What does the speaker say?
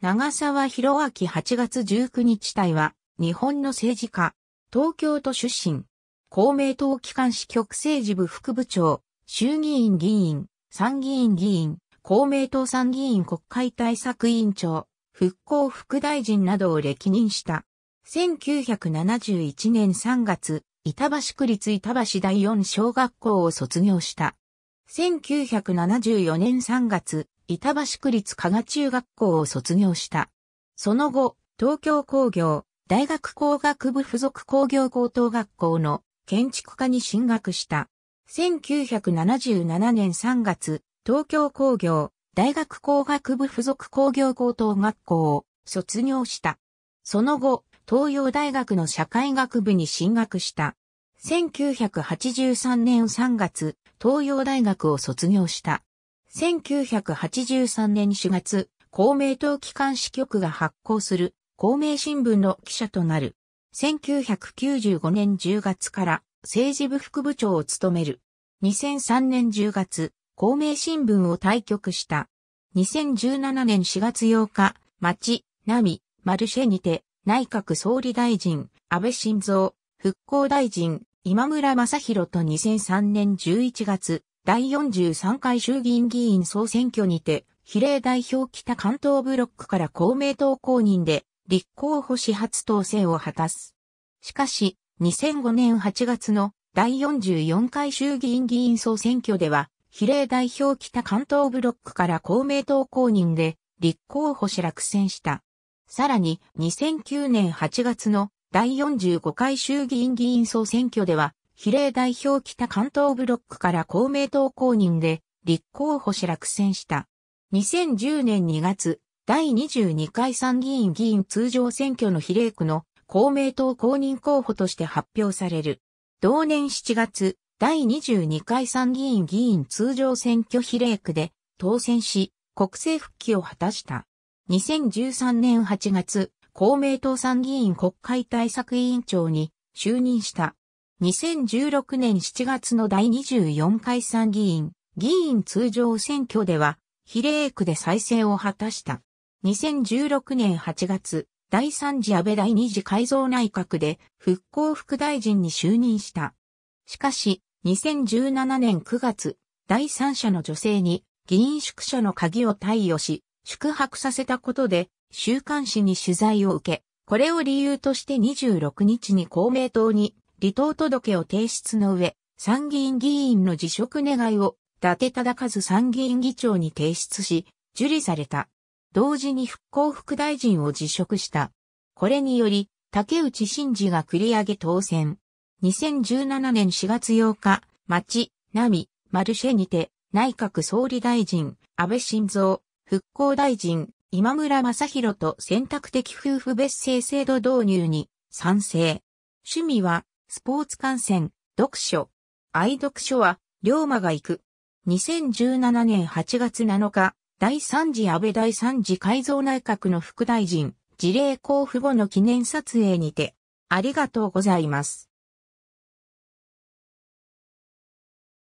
長沢博明8月19日隊は、日本の政治家、東京都出身、公明党機関支局政治部副部長、衆議院議員、参議院議員、公明党参議院国会対策委員長、復興副大臣などを歴任した。1971年3月、板橋区立板橋第4小学校を卒業した。1974年3月、板橋区立加賀中学校を卒業した。その後、東京工業、大学工学部附属工業高等学校の建築科に進学した。1977年3月、東京工業、大学工学部附属工業高等学校を卒業した。その後、東洋大学の社会学部に進学した。1983年3月、東洋大学を卒業した。1983年4月、公明党機関支局が発行する公明新聞の記者となる。1995年10月から政治部副部長を務める。2003年10月、公明新聞を退局した。2017年4月8日、町、並、マルシェにて、内閣総理大臣、安倍晋三、復興大臣、今村正宏と2003年11月、第43回衆議院議員総選挙にて、比例代表北関東ブロックから公明党公認で、立候補し初当選を果たす。しかし、2005年8月の第44回衆議院議員総選挙では、比例代表北関東ブロックから公明党公認で、立候補し落選した。さらに、2009年8月の第45回衆議院議員総選挙では、比例代表北関東ブロックから公明党公認で立候補し落選した。2010年2月、第22回参議院議員通常選挙の比例区の公明党公認候補として発表される。同年7月、第22回参議院議員通常選挙比例区で当選し、国政復帰を果たした。2013年8月、公明党参議院国会対策委員長に就任した。2016年7月の第24回参議院、議員通常選挙では、比例区で再選を果たした。2016年8月、第3次安倍第2次改造内閣で復興副大臣に就任した。しかし、2017年9月、第三者の女性に議員宿舎の鍵を貸与し、宿泊させたことで、週刊誌に取材を受け、これを理由として26日に公明党に離党届を提出の上、参議院議員の辞職願を、伊達忠和参議院議長に提出し、受理された。同時に復興副大臣を辞職した。これにより、竹内真嗣が繰り上げ当選。2017年4月8日、町、並、マルシェにて、内閣総理大臣、安倍晋三、復興大臣、今村正宏と選択的夫婦別姓制度導入に賛成。趣味はスポーツ観戦、読書。愛読書は、龍馬が行く。2017年8月7日、第3次安倍第3次改造内閣の副大臣、事例交付後の記念撮影にて、ありがとうございます。